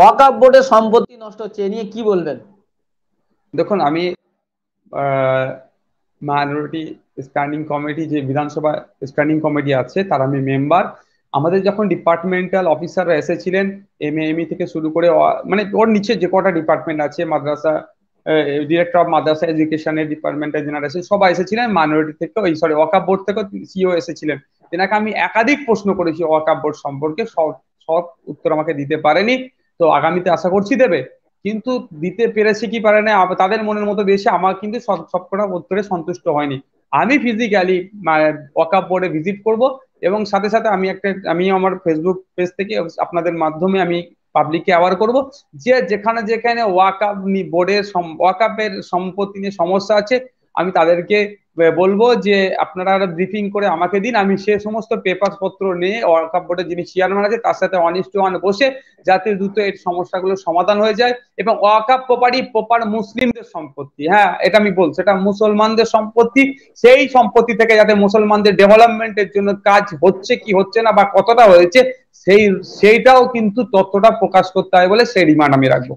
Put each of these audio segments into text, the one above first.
ওয়াকাফ বোর্ডের সম্পত্তি নষ্ট হচ্ছে নিয়ে কি বলবেন দেখুন আমি মাইনরিটি স্ট্যান্ডিং কমিটি যে বিধানসভা স্ট্যান্ডিং কমিটি আছে তার আমি মেম্বার আমাদের যখন ডিপার্টমেন্টাল অফিসাররা এসেছিলেন এম এম e থেকে শুরু করে মানে ওর নিচে যে কটা ডিপার্টমেন্ট আছে মাদ্রাসা ডিরেক্টর অফ মাদ্রাসা এডুকেশনের ডিপার্টমেন্টের যেনারা এসেছেন সবাই এসেছিলেন মাইনরিটি থেকে ওই সরি ওয়াকাপ বোর্ড থেকেও সিও e এসেছিলেন তেনাকে আমি একাধিক প্রশ্ন করেছি ওয়াকাপ বোর্ড সম্পর্কে সব সব উত্তর আমাকে দিতে পারেনি তো আগামীতে আশা করছি দেবে কিন্তু দিতে পেরেছে কি পারে না তাদের মনের মতো বেশি আমার কিন্তু সবকটা করে সন্তুষ্ট হয়নি আমি ফিজিক্যালি ওয়াকাপ বোর্ডে ভিজিট করব এবং সাথে সাথে আমি একটা আমি আমার ফেসবুক পেজ থেকে আপনাদের মাধ্যমে আমি পাবলিককে অ্যাওয়ার করব যে যেখানে যেখানে ওয়াকাপ বোর্ডের ওয়াকাপের সম্পত্তি নিয়ে সমস্যা আছে আমি তাদেরকে বলবো যে আপনারা ব্রিফিং করে আমাকে দিন আমি সে সমস্ত পেপার পত্র নিয়ে ওয়ার্ল্ড কাপ বোর্ডের যিনি চেয়ারম্যান আছে তার সাথে অনিষ্ট ওয়ান বসে যাতে দ্রুত এর সমস্যাগুলো সমাধান হয়ে যায় এবং ওয়ার্ল্ড কাপ প্রপারই প্রপার মুসলিমদের সম্পত্তি হ্যাঁ এটা আমি বলছি এটা মুসলমানদের সম্পত্তি সেই সম্পত্তি থেকে যাতে মুসলমানদের ডেভেলপমেন্টের জন্য কাজ হচ্ছে কি হচ্ছে না বা কতটা হয়েছে সেই সেইটাও কিন্তু ততটা প্রকাশ করতে হয় বলে সেই রিমান্ড আমি রাখবো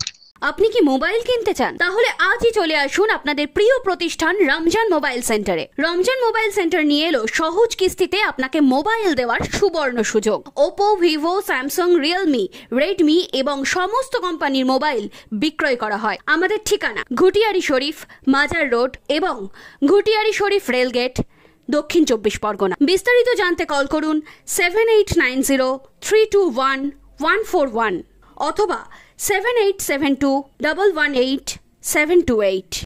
আপনি কি মোবাইল কিনতে চান তাহলে আজই চলে আসুন আপনাদের প্রিয় প্রতিষ্ঠান রমজান মোবাইল সেন্টারে রমজান মোবাইল সেন্টার নিয়ে এলো সহজ কিস্তিতে আপনাকে মোবাইল দেওয়ার সুবর্ণ সুযোগ Oppo Vivo Samsung Realme Redmi এবং সমস্ত কোম্পানির মোবাইল বিক্রয় করা হয় আমাদের ঠিকানা ঘুটিয়ারি শরীফ মাজার রোড এবং ঘুটিয়ারি শরীফ রেলগেট দক্ষিণ চব্বিশ পরগনা বিস্তারিত জানতে কল করুন seven eight nine zero three two one one four one অথবা 7872 118 728.